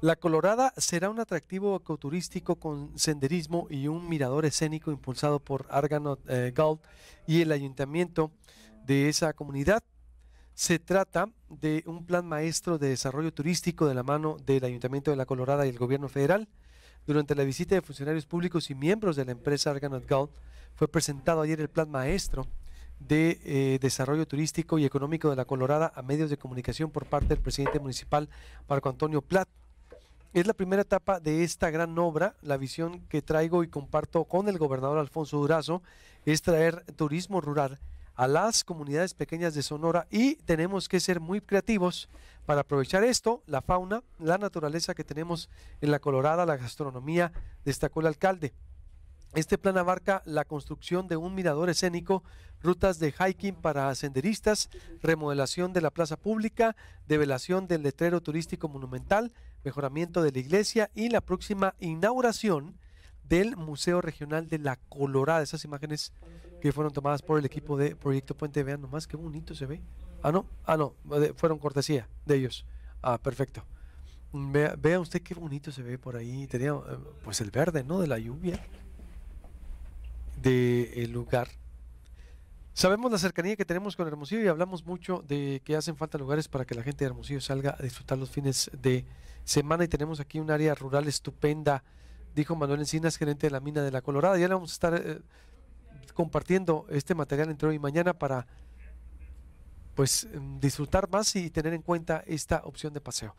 La Colorada será un atractivo ecoturístico con senderismo y un mirador escénico impulsado por Arganot eh, Gold y el ayuntamiento de esa comunidad. Se trata de un plan maestro de desarrollo turístico de la mano del Ayuntamiento de La Colorada y el Gobierno Federal. Durante la visita de funcionarios públicos y miembros de la empresa Arganot Gold fue presentado ayer el plan maestro de eh, Desarrollo Turístico y Económico de La Colorada a medios de comunicación por parte del presidente municipal Marco Antonio Plat. Es la primera etapa de esta gran obra. La visión que traigo y comparto con el gobernador Alfonso Durazo es traer turismo rural a las comunidades pequeñas de Sonora y tenemos que ser muy creativos para aprovechar esto, la fauna, la naturaleza que tenemos en la Colorada, la gastronomía, destacó el alcalde. Este plan abarca la construcción de un mirador escénico, rutas de hiking para senderistas, remodelación de la plaza pública, develación del letrero turístico monumental, mejoramiento de la iglesia y la próxima inauguración del Museo Regional de la Colorada. Esas imágenes que fueron tomadas por el equipo de Proyecto Puente, vean nomás qué bonito se ve. Ah, no, ah, no, fueron cortesía de ellos. Ah, perfecto. Vea, vea usted qué bonito se ve por ahí. Tenía eh, pues el verde, ¿no? De la lluvia del de lugar. Sabemos la cercanía que tenemos con Hermosillo y hablamos mucho de que hacen falta lugares para que la gente de Hermosillo salga a disfrutar los fines de semana y tenemos aquí un área rural estupenda, dijo Manuel Encinas, gerente de la mina de la Colorada. Ya le vamos a estar eh, compartiendo este material entre hoy y mañana para pues disfrutar más y tener en cuenta esta opción de paseo.